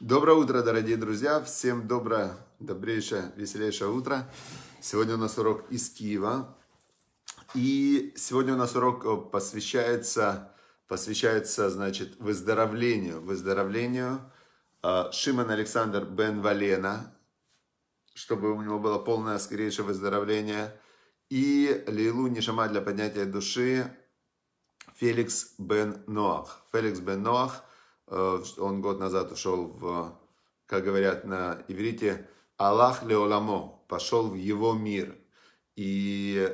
Доброе утро, дорогие друзья! Всем доброе, добрейшее, веселейшее утро. Сегодня у нас урок из Киева. И сегодня у нас урок э, посвящается, посвящается значит, выздоровлению. Выздоровлению э, Шимон Александр Бен Валена, чтобы у него было полное скорейшее выздоровление. И Лейлу Нишама для поднятия души Феликс Бен Ноах. Феликс Бен Ноах – Э, он год назад ушел в, как говорят на иврите, Аллах Леоламо, пошел в его мир. И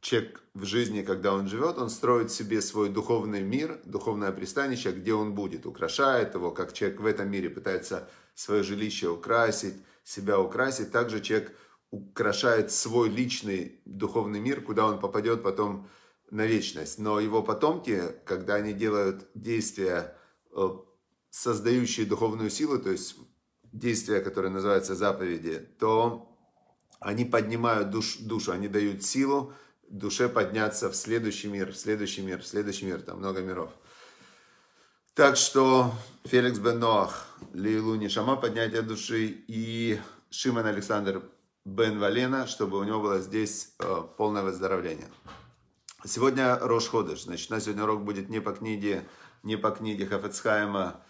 человек в жизни, когда он живет, он строит себе свой духовный мир, духовное пристанище, где он будет, украшает его, как человек в этом мире пытается свое жилище украсить, себя украсить, также человек украшает свой личный духовный мир, куда он попадет потом на вечность. Но его потомки, когда они делают действия, Э, создающие духовную силу, то есть действия, которые называются заповеди, то они поднимают душ, душу, они дают силу душе подняться в следующий мир, в следующий мир, в следующий мир, там много миров. Так что Феликс Бен Ноах, Лейлу Нишама, поднятие души, и Шимон Александр Бен Валена, чтобы у него было здесь э, полное выздоровление. Сегодня Рош Ходыш, значит, на сегодня урок будет не по книге не по книге Хафецхайма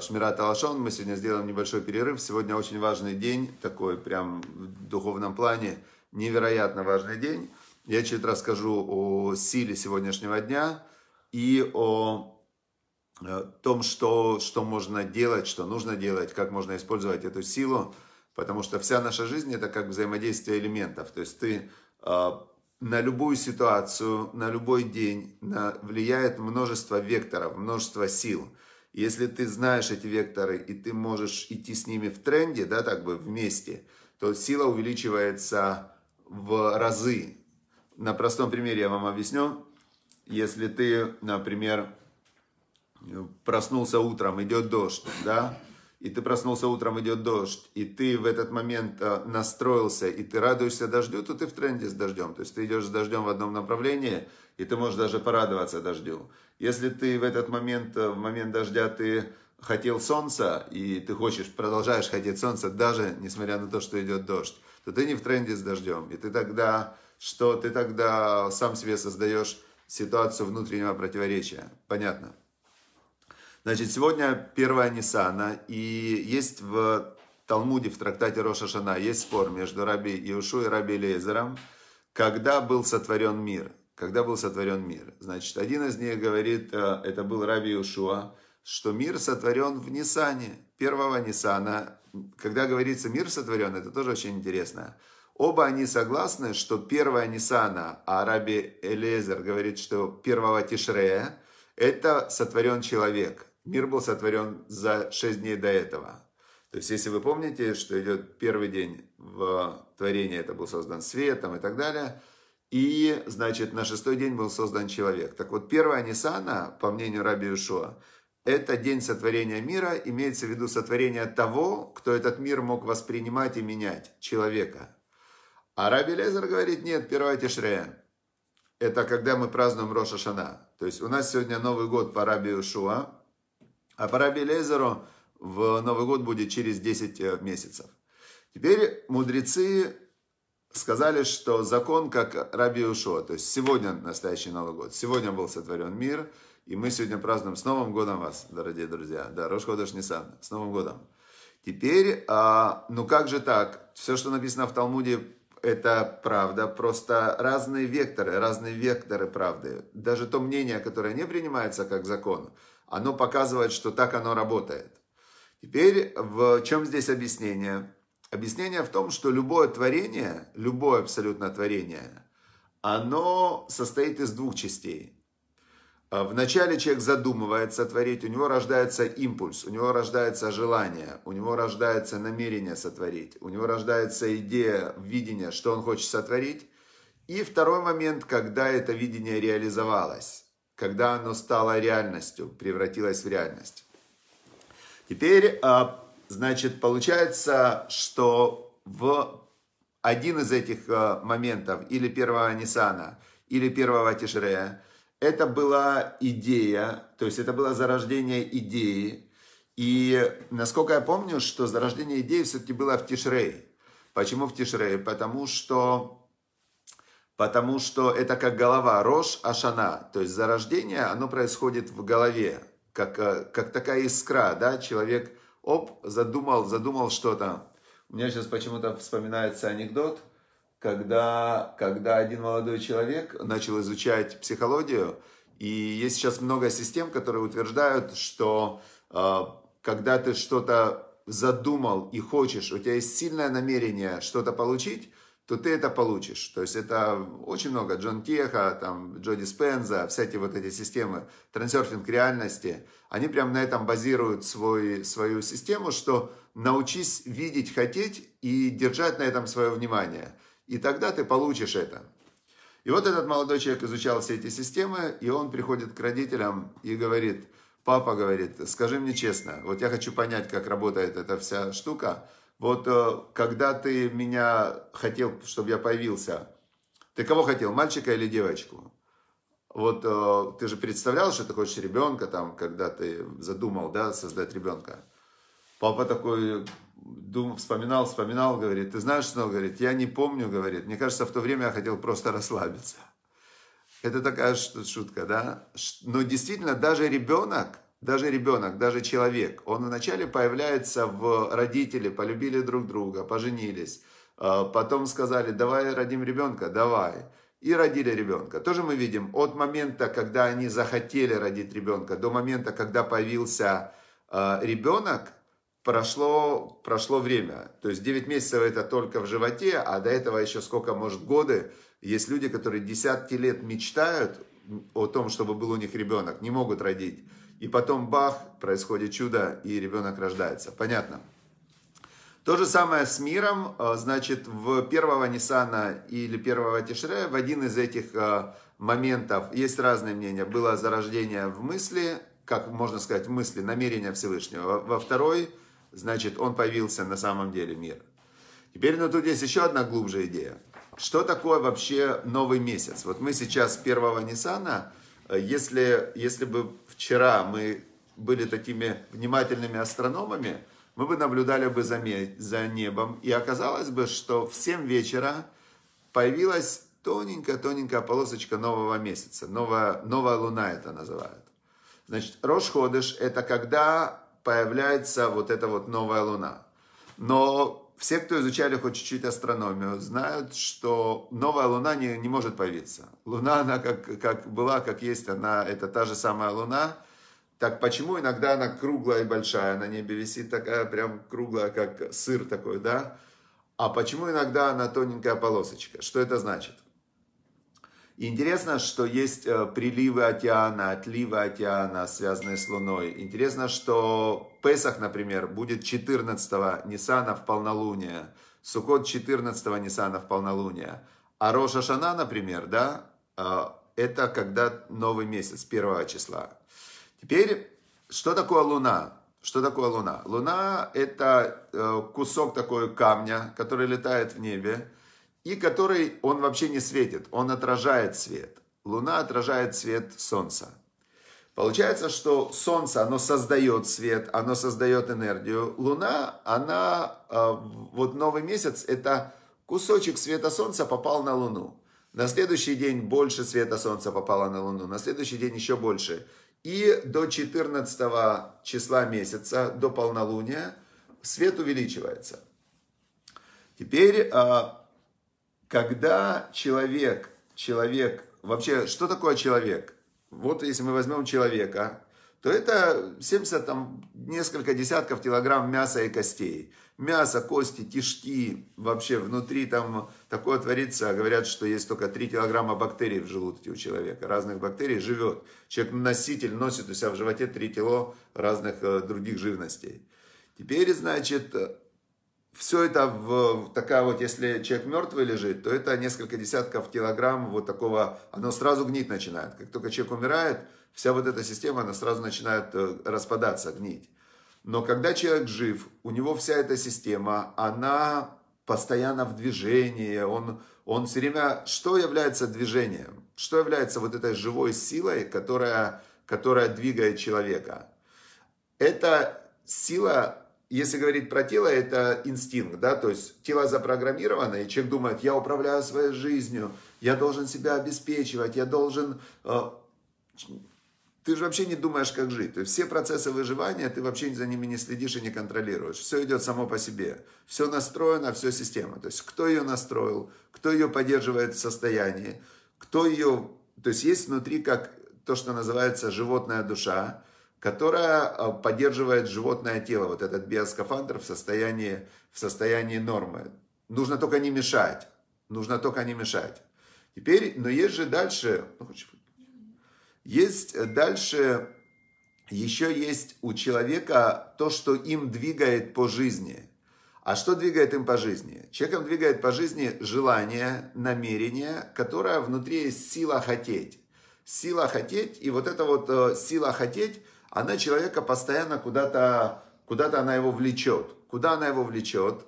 Шмират Алашон. Мы сегодня сделаем небольшой перерыв. Сегодня очень важный день, такой прям в духовном плане, невероятно важный день. Я чуть расскажу о силе сегодняшнего дня и о э, том, что, что можно делать, что нужно делать, как можно использовать эту силу, потому что вся наша жизнь это как взаимодействие элементов. То есть ты а, на любую ситуацию, на любой день на, влияет множество векторов, множество сил. Если ты знаешь эти векторы и ты можешь идти с ними в тренде, да, так бы вместе, то сила увеличивается в разы. На простом примере я вам объясню. Если ты, например, проснулся утром, идет дождь, да, и ты проснулся утром, идет дождь, и ты в этот момент э, настроился, и ты радуешься дождю, то ты в тренде с дождем. То есть ты идешь с дождем в одном направлении, и ты можешь даже порадоваться дождю. Если ты в этот момент, э, в момент дождя, ты хотел солнца, и ты хочешь, продолжаешь хотеть солнца, даже несмотря на то, что идет дождь, то ты не в тренде с дождем. И ты тогда, что ты тогда сам себе создаешь ситуацию внутреннего противоречия. Понятно? Значит, сегодня первая Нисана, и есть в Талмуде, в трактате Роша Шана, есть спор между Раби Иушу и Раби Лезером, когда был сотворен мир. Когда был сотворен мир. Значит, один из них говорит, э, это был Раби Иушуа, что мир сотворен в Нисане, первого Нисана. Когда говорится мир сотворен, это тоже очень интересно. Оба они согласны, что первая Нисана, а Раби Элезер говорит, что первого Тишрея, это сотворен человек. Мир был сотворен за шесть дней до этого. То есть, если вы помните, что идет первый день в творении, это был создан свет там, и так далее. И, значит, на шестой день был создан человек. Так вот, первая Нисана, по мнению Раби Юшуа, это день сотворения мира, имеется в виду сотворение того, кто этот мир мог воспринимать и менять, человека. А Раби Лезер говорит, нет, первая Тишрея. Это когда мы празднуем Роша Шана. То есть у нас сегодня Новый год по Раби Юшуа, а по Раби Лезеру в Новый год будет через 10 э, месяцев. Теперь мудрецы сказали, что закон как Раби Ушо, то есть сегодня настоящий Новый год, сегодня был сотворен мир, и мы сегодня празднуем с Новым годом вас, дорогие друзья, да, Рошходыш Нисан, с Новым годом. Теперь, а, ну как же так, все, что написано в Талмуде, это правда, просто разные векторы, разные векторы правды. Даже то мнение, которое не принимается как закон – оно показывает, что так оно работает. Теперь, в чем здесь объяснение? Объяснение в том, что любое творение, любое абсолютно творение, оно состоит из двух частей. А вначале человек задумывается творить, у него рождается импульс, у него рождается желание, у него рождается намерение сотворить, у него рождается идея, видение, что он хочет сотворить. И второй момент, когда это видение реализовалось когда оно стало реальностью, превратилось в реальность. Теперь, а, значит, получается, что в один из этих а, моментов, или первого Нисана, или первого Тишрея, это была идея, то есть это было зарождение идеи. И насколько я помню, что зарождение идеи все-таки было в Тишрее. Почему в Тишрее? Потому что потому что это как голова, рож ашана, то есть зарождение, оно происходит в голове, как, э, как такая искра, да, человек, оп, задумал, задумал что-то. У меня сейчас почему-то вспоминается анекдот, когда, когда один молодой человек начал изучать психологию, и есть сейчас много систем, которые утверждают, что э, когда ты что-то задумал и хочешь, у тебя есть сильное намерение что-то получить, то ты это получишь. То есть это очень много. Джон Теха, там, Джо Диспенза, всякие вот эти системы, трансерфинг реальности, они прям на этом базируют свой, свою систему, что научись видеть, хотеть и держать на этом свое внимание. И тогда ты получишь это. И вот этот молодой человек изучал все эти системы, и он приходит к родителям и говорит, папа говорит, скажи мне честно, вот я хочу понять, как работает эта вся штука, вот э, когда ты меня хотел, чтобы я появился, ты кого хотел, мальчика или девочку? Вот э, ты же представлял, что ты хочешь ребенка, там, когда ты задумал, да, создать ребенка. Папа такой думал, вспоминал, вспоминал, говорит, ты знаешь что, говорит, я не помню, говорит, мне кажется, в то время я хотел просто расслабиться. Это такая шутка, да? Но действительно, даже ребенок, даже ребенок, даже человек, он вначале появляется в родители, полюбили друг друга, поженились, э, потом сказали, давай родим ребенка, давай. И родили ребенка. Тоже мы видим от момента, когда они захотели родить ребенка, до момента, когда появился э, ребенок, прошло, прошло время. То есть 9 месяцев это только в животе, а до этого еще сколько, может, годы. Есть люди, которые десятки лет мечтают о том, чтобы был у них ребенок, не могут родить и потом бах, происходит чудо, и ребенок рождается. Понятно? То же самое с миром, а, значит, в первого Ниссана или первого Тишре, в один из этих а, моментов, есть разные мнения, было зарождение в мысли, как можно сказать, в мысли, намерения Всевышнего. Во второй, значит, он появился на самом деле мир. Теперь, ну, тут есть еще одна глубже идея. Что такое вообще новый месяц? Вот мы сейчас с первого Ниссана, Э, если, если бы вчера мы были такими внимательными астрономами, мы бы наблюдали бы за, за небом, и оказалось бы, что в 7 вечера появилась тоненькая-тоненькая полосочка нового месяца, новая, новая луна это называют. Значит, Рошходыш – это когда появляется вот эта вот новая луна. Но все, кто изучали хоть чуть-чуть астрономию, знают, что новая Луна не, не может появиться. Луна, она как, как была, как есть, она это та же самая Луна. Так почему иногда она круглая и большая, на небе висит такая прям круглая, как сыр такой, да? А почему иногда она тоненькая полосочка? Что это значит? интересно, что есть э, приливы океана, отливы океана, связанные с Луной. Интересно, что Песах, например, будет 14-го Ниссана в полнолуние, Сукот 14-го Ниссана в полнолуние. А Роша Шана, например, да, э, это когда новый месяц, 1 числа. Теперь, что такое Луна? Что такое Луна? Луна – это э, кусок такой камня, который летает в небе, и который он вообще не светит, он отражает свет. Луна отражает свет Солнца. Получается, что Солнце, оно создает свет, оно создает энергию. Луна, она, а, вот новый месяц, это кусочек света Солнца попал на Луну. На следующий день больше света Солнца попало на Луну, на следующий день еще больше. И до 14 числа месяца, до полнолуния, свет увеличивается. Теперь а, когда человек, человек, вообще, что такое человек? Вот если мы возьмем человека, то это 70, там, несколько десятков килограмм мяса и костей. Мясо, кости, кишки, вообще внутри там такое творится. Говорят, что есть только 3 килограмма бактерий в желудке у человека. Разных бактерий живет. Человек носитель носит у себя в животе 3 кило разных э, других живностей. Теперь, значит, все это в такая вот, если человек мертвый лежит, то это несколько десятков килограмм вот такого, оно сразу гнить начинает. Как только человек умирает, вся вот эта система, она сразу начинает э, распадаться, гнить. Но когда человек жив, у него вся эта система, она постоянно в движении, он, он все время... Что является движением? Что является вот этой живой силой, которая, которая двигает человека? Это сила если говорить про тело, это инстинкт, да, то есть тело запрограммировано, и человек думает, я управляю своей жизнью, я должен себя обеспечивать, я должен... Э, ты же вообще не думаешь, как жить. То есть все процессы выживания, ты вообще за ними не следишь и не контролируешь. Все идет само по себе. Все настроено, все система. То есть кто ее настроил, кто ее поддерживает в состоянии, кто ее... То есть есть внутри как то, что называется животная душа, которая э, поддерживает животное тело, вот этот биоскафандр в состоянии, в состоянии нормы. Нужно только не мешать. Нужно только не мешать. Теперь, но есть же дальше, ну, есть дальше, еще есть у человека то, что им двигает по жизни. А что двигает им по жизни? Человеком двигает по жизни желание, намерение, которое внутри есть сила хотеть. Сила хотеть, и вот эта вот э, сила хотеть – она человека постоянно куда-то, куда-то она его влечет. Куда она его влечет?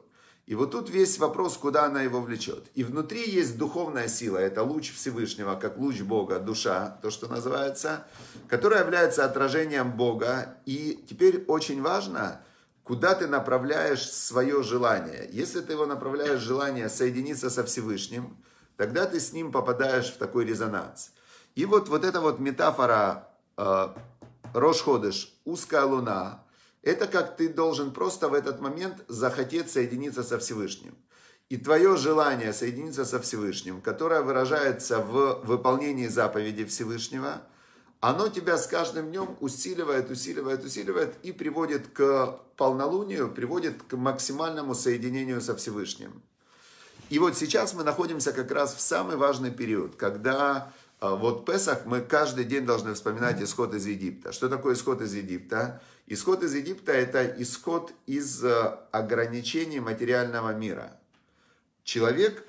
И вот тут весь вопрос, куда она его влечет. И внутри есть духовная сила, это луч Всевышнего, как луч Бога, душа, то, что называется, которая является отражением Бога. И теперь очень важно, куда ты направляешь свое желание. Если ты его направляешь желание соединиться со Всевышним, тогда ты с ним попадаешь в такой резонанс. И вот, вот эта вот метафора э, Рошходыш, узкая луна, это как ты должен просто в этот момент захотеть соединиться со Всевышним. И твое желание соединиться со Всевышним, которое выражается в выполнении заповеди Всевышнего, оно тебя с каждым днем усиливает, усиливает, усиливает и приводит к полнолунию, приводит к максимальному соединению со Всевышним. И вот сейчас мы находимся как раз в самый важный период, когда а вот в Песах мы каждый день должны вспоминать исход из Египта. Что такое исход из Египта? Исход из Египта – это исход из э, ограничений материального мира. Человек,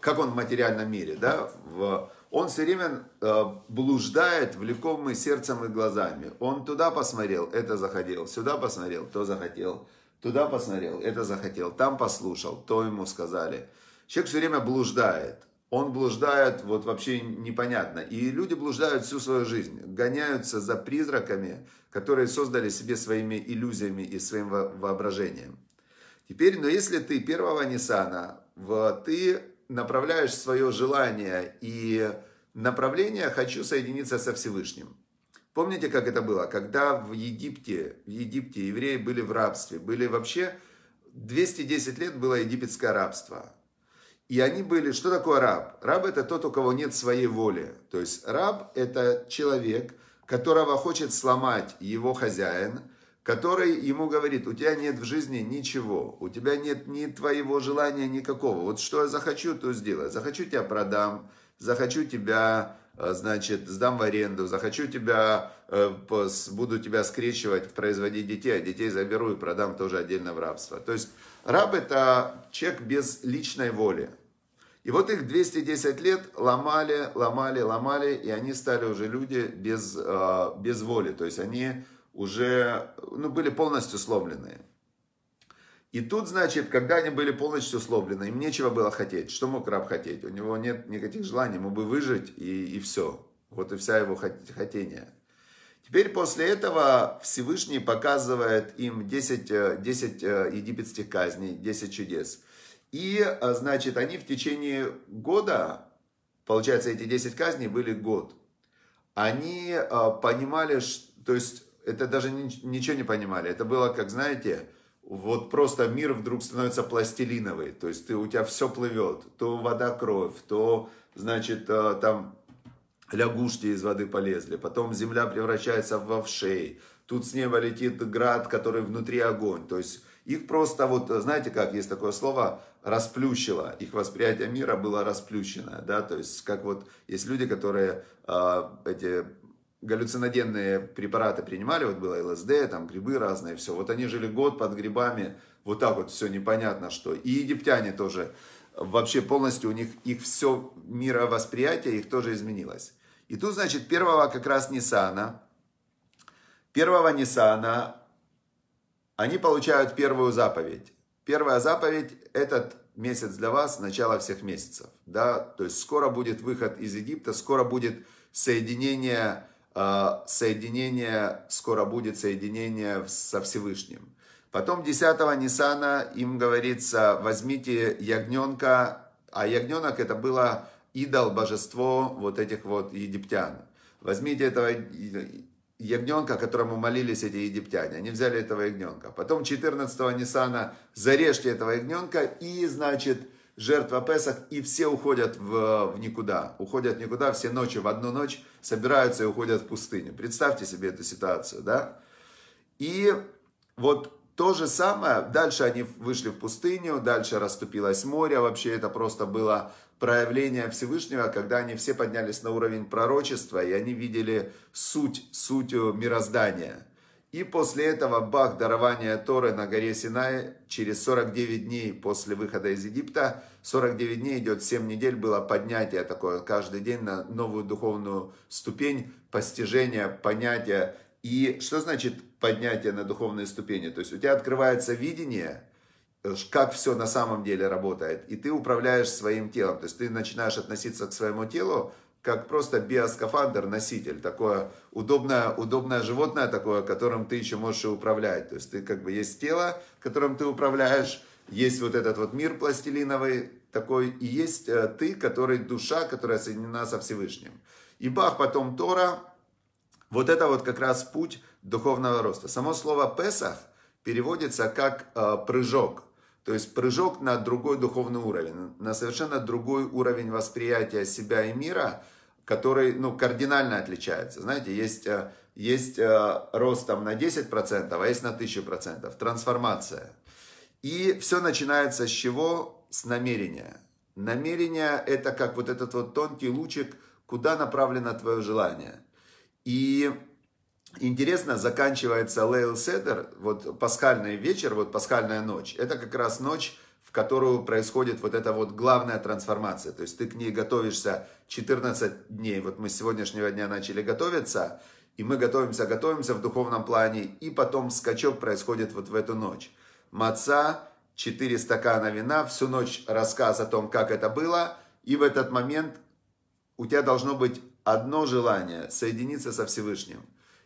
как он в материальном мире, да, в, он все время э, блуждает влекомый сердцем и глазами. Он туда посмотрел, это захотел, сюда посмотрел, то захотел, туда посмотрел, это захотел, там послушал, то ему сказали. Человек все время блуждает он блуждает вот вообще непонятно. И люди блуждают всю свою жизнь, гоняются за призраками, которые создали себе своими иллюзиями и своим воображением. Теперь, но если ты первого Ниссана, в, ты направляешь свое желание и направление «хочу соединиться со Всевышним». Помните, как это было? Когда в Египте, в Египте евреи были в рабстве, были вообще 210 лет было египетское рабство. И они были, что такое раб? Раб это тот, у кого нет своей воли. То есть раб это человек, которого хочет сломать его хозяин, который ему говорит, у тебя нет в жизни ничего, у тебя нет ни твоего желания никакого. Вот что я захочу, то сделаю. Захочу тебя продам, захочу тебя Э, значит, сдам в аренду, захочу тебя, э, буду тебя скрещивать, производить детей, а детей заберу и продам тоже отдельно в рабство. То есть раб это человек без личной воли. И вот их 210 лет ломали, ломали, ломали, и они стали уже люди без, э, без воли. То есть они уже ну, были полностью сломленные. И тут, значит, когда они были полностью сломлены, им нечего было хотеть. Что мог раб хотеть? У него нет никаких желаний, ему бы выжить и, и все. Вот и вся его хотение. Теперь после этого Всевышний показывает им 10, 10 э, э, египетских казней, 10 чудес. И, э, значит, они в течение года, получается, эти 10 казней были год, они понимали, то есть это даже ничего не понимали. Это было, как знаете, вот просто мир вдруг становится пластилиновый, то есть ты, у тебя все плывет, то вода кровь, то, значит, э, там лягушки из воды полезли, потом земля превращается в овшей, тут с неба летит град, который внутри огонь, то есть их просто вот, знаете как, есть такое слово, расплющило, их восприятие мира было расплющено, да, то есть как вот есть люди, которые э, эти галлюциногенные препараты принимали, вот было ЛСД, там грибы разные, все. Вот они жили год под грибами, вот так вот все непонятно что. И египтяне тоже, вообще полностью у них, их все мировосприятие, их тоже изменилось. И тут, значит, первого как раз Ниссана, первого Ниссана они получают первую заповедь. Первая заповедь – этот месяц для вас, начало всех месяцев. Да? То есть скоро будет выход из Египта, скоро будет соединение Э, соединение, скоро будет соединение со Всевышним. Потом 10-го Ниссана им говорится, возьмите ягненка, а ягненок это было идол, божество вот этих вот египтян. Возьмите этого ягненка, которому молились эти египтяне. Они взяли этого ягненка. Потом 14-го Ниссана зарежьте этого ягненка и, значит, жертва Песах, и все уходят в, в никуда. Уходят никуда, все ночи в одну ночь собираются и уходят в пустыню. Представьте себе эту ситуацию, да? И вот то же самое, дальше они вышли в пустыню, дальше расступилось море, вообще это просто было проявление Всевышнего, когда они все поднялись на уровень пророчества, и они видели суть, суть э, мироздания – и после этого бах дарование Торы на горе Синай через 49 дней после выхода из Египта. 49 дней идет 7 недель, было поднятие такое каждый день на новую духовную ступень, постижение, понятие. И что значит поднятие на духовные ступени? То есть у тебя открывается видение, э, как все на самом деле работает, и ты управляешь своим телом. То есть ты начинаешь относиться к своему телу как просто биоскафандр, носитель, такое удобное, удобное животное такое, которым ты еще можешь и управлять. То есть ты как бы есть тело, которым ты управляешь, есть вот этот вот мир пластилиновый такой, и есть э, ты, который душа, которая соединена со Всевышним. И бах, потом Тора, вот это вот как раз путь духовного роста. Само слово «песах» переводится как э, «прыжок». То есть прыжок на другой духовный уровень, на совершенно другой уровень восприятия себя и мира – который ну, кардинально отличается. Знаете, есть, э, есть э, рост там, на 10%, а есть на 1000%. Трансформация. И все начинается с чего? С намерения. Намерение – это как вот этот вот тонкий лучик, куда направлено твое желание. И интересно, заканчивается Лейл Седер, вот пасхальный вечер, вот пасхальная ночь. Это как раз ночь, которую происходит вот эта вот главная трансформация. То есть ты к ней готовишься 14 дней. Вот мы с сегодняшнего дня начали готовиться, и мы готовимся, готовимся в духовном плане, и потом скачок происходит вот в эту ночь. Маца, 4 стакана вина, всю ночь рассказ о том, как это было, и в этот момент у тебя должно быть одно желание – соединиться со Всевышним.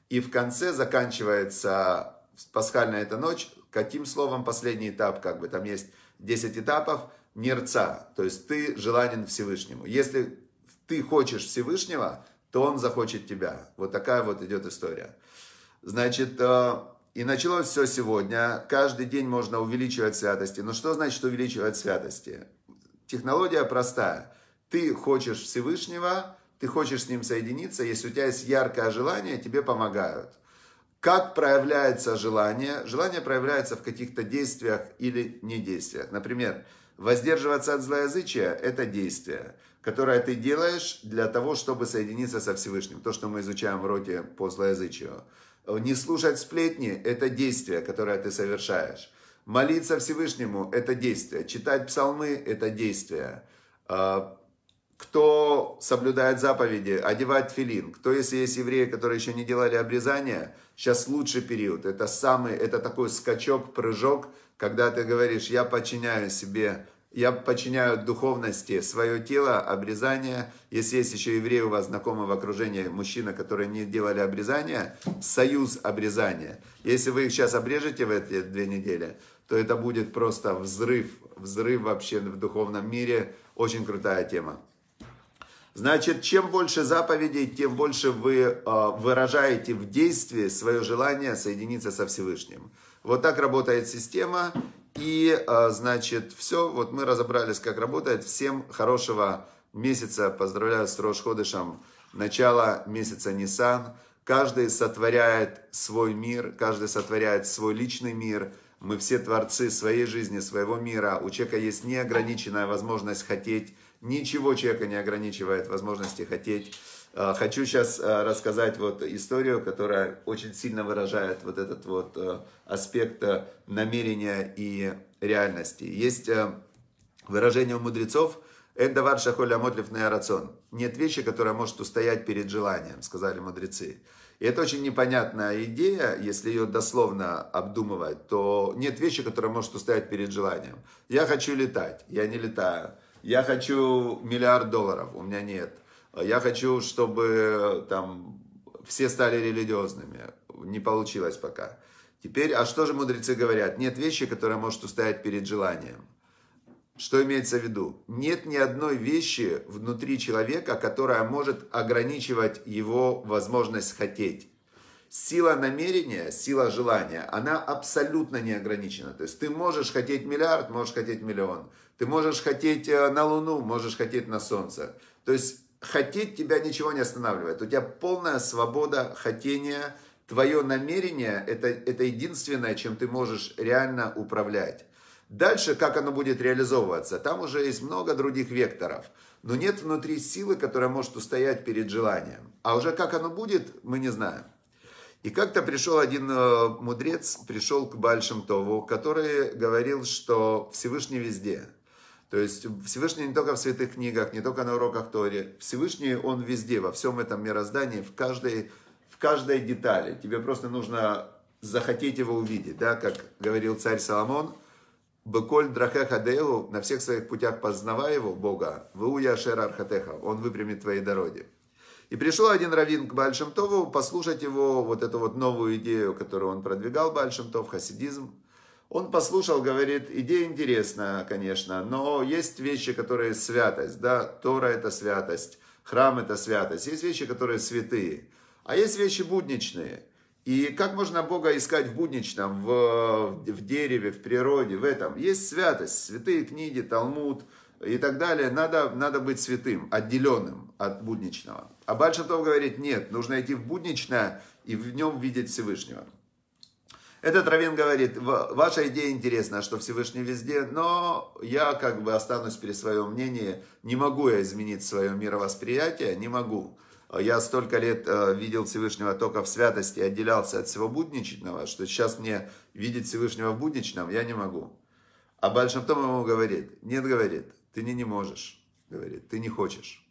И в конце заканчивается пасхальная эта ночь, каким словом последний этап, как бы там есть 10 этапов нерца, то есть ты желанен Всевышнему. Если ты хочешь Всевышнего, то он захочет тебя. Вот такая вот идет история. Значит, э, и началось все сегодня. Каждый день можно увеличивать святости. Но что значит увеличивать святости? Технология простая. Ты хочешь Всевышнего, ты хочешь с ним соединиться. Если у тебя есть яркое желание, тебе помогают. Как проявляется желание? Желание проявляется в каких-то действиях или недействиях. Например, воздерживаться от злоязычия – это действие, которое ты делаешь для того, чтобы соединиться со Всевышним. То, что мы изучаем в роте по злоязычию. Не слушать сплетни – это действие, которое ты совершаешь. Молиться Всевышнему – это действие. Читать псалмы – это действие а, кто соблюдает заповеди, одевает филин, кто, если есть евреи, которые еще не делали обрезания, сейчас лучший период, это самый, это такой скачок, прыжок, когда ты говоришь, я подчиняю себе, я подчиняю духовности свое тело, обрезание, если есть еще евреи у вас знакомые в окружении, мужчина, которые не делали обрезания, союз обрезания, если вы их сейчас обрежете в эти две недели, то это будет просто взрыв, взрыв вообще в духовном мире, очень крутая тема. Значит, чем больше заповедей, тем больше вы э, выражаете в действии свое желание соединиться со Всевышним. Вот так работает система. И, э, значит, все. Вот мы разобрались, как работает. Всем хорошего месяца. Поздравляю с Рошходышем. Начало месяца Нисан. Каждый сотворяет свой мир, каждый сотворяет свой личный мир. Мы все творцы своей жизни, своего мира. У человека есть неограниченная возможность хотеть Ничего человека не ограничивает возможности хотеть. А, хочу сейчас а, рассказать вот историю, которая очень сильно выражает вот этот вот а, аспект намерения и реальности. Есть выражение у мудрецов «Эндавар шахоля мотлив неарацион». «Нет вещи, которая может устоять перед желанием», сказали мудрецы. И это очень непонятная идея, если ее дословно обдумывать, то нет вещи, которая может устоять перед желанием. Я хочу летать, я не летаю я хочу миллиард долларов, у меня нет. Я хочу, чтобы там все стали религиозными. Не получилось пока. Теперь, а что же мудрецы говорят? Нет вещи, которая может устоять перед желанием. Что имеется в виду? Нет ни одной вещи внутри человека, которая может ограничивать его возможность хотеть сила намерения, сила желания, она абсолютно не ограничена. То есть ты можешь хотеть миллиард, можешь хотеть миллион. Ты можешь хотеть э, на Луну, можешь хотеть на Солнце. То есть хотеть тебя ничего не останавливает. У тебя полная свобода хотения. Твое намерение это, – это единственное, чем ты можешь реально управлять. Дальше, как оно будет реализовываться, там уже есть много других векторов. Но нет внутри силы, которая может устоять перед желанием. А уже как оно будет, мы не знаем. И как-то пришел один э, мудрец, пришел к Бальшем Тову, который говорил, что Всевышний везде. То есть Всевышний не только в святых книгах, не только на уроках Тори. Всевышний он везде, во всем этом мироздании, в каждой, в каждой детали. Тебе просто нужно захотеть его увидеть, да, как говорил царь Соломон. Быколь драхе дейлу, на всех своих путях познавай его, Бога, вы уяшер архатеха, он выпрямит твои дороги. И пришел один раввин к Бальшемтову послушать его, вот эту вот новую идею, которую он продвигал, Бальшемтов, хасидизм. Он послушал, говорит, идея интересная, конечно, но есть вещи, которые святость, да, Тора это святость, храм это святость, есть вещи, которые святые, а есть вещи будничные. И как можно Бога искать в будничном, в, в дереве, в природе, в этом? Есть святость, святые книги, Талмуд, и так далее. Надо, надо быть святым, отделенным от будничного. А Бальшатов говорит, нет, нужно идти в будничное и в нем видеть Всевышнего. Этот Равин говорит, ваша идея интересна, что Всевышний везде, но я как бы останусь при своем мнении, не могу я изменить свое мировосприятие, не могу. Я столько лет э, видел Всевышнего только в святости, отделялся от всего будничного, что сейчас мне видеть Всевышнего в будничном я не могу. А Большим Том ему говорит, нет, говорит, ты не не можешь, говорит, ты не хочешь.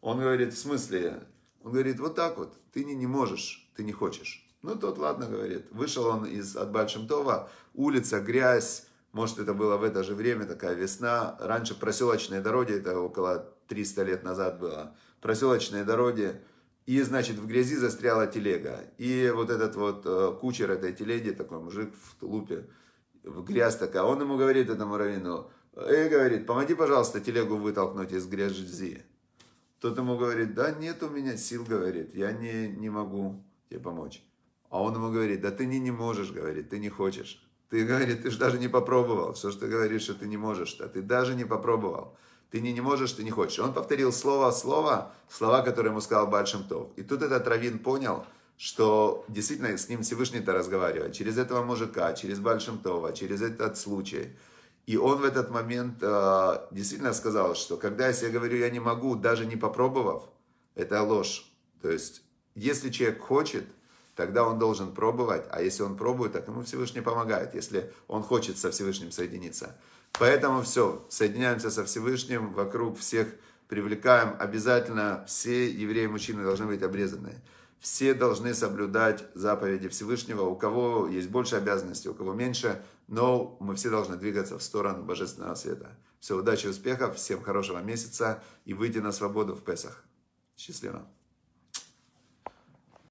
Он говорит, в смысле? Он говорит, вот так вот, ты не не можешь, ты не хочешь. Ну, тот, ладно, говорит. Вышел он из от Бальшемтова, улица, грязь, может, это было в это же время, такая весна. Раньше проселочные дороги, это около 300 лет назад было, проселочные дороги. И, значит, в грязи застряла телега. И вот этот вот э, кучер этой телеги, такой мужик в тулупе, в грязь такая, он ему говорит этому раввину, Эй, говорит, помоги, пожалуйста, телегу вытолкнуть из грязи. Тот ему говорит, да нет у меня сил, говорит, я не, не могу тебе помочь. А он ему говорит, да ты не, не можешь, говорит, ты не хочешь. Ты, говорит, ты же даже не попробовал. Все, Что ты говоришь, что ты не можешь-то? Ты даже не попробовал. Ты не, не можешь, ты не хочешь. Он повторил слово слово, слова, которые ему сказал Бальшим Тов. И тут этот Равин понял, что действительно с ним Всевышний-то разговаривает. Через этого мужика, через Бальшим Това, через этот случай – и он в этот момент э, действительно сказал, что когда если я говорю, я не могу, даже не попробовав, это ложь. То есть, если человек хочет, тогда он должен пробовать, а если он пробует, так ему Всевышний помогает, если он хочет со Всевышним соединиться. Поэтому все, соединяемся со Всевышним, вокруг всех привлекаем. Обязательно все евреи-мужчины должны быть обрезаны. Все должны соблюдать заповеди Всевышнего. У кого есть больше обязанностей, у кого меньше, но мы все должны двигаться в сторону Божественного света. Все, удачи, успехов, всем хорошего месяца и выйти на свободу в Песах. Счастливо!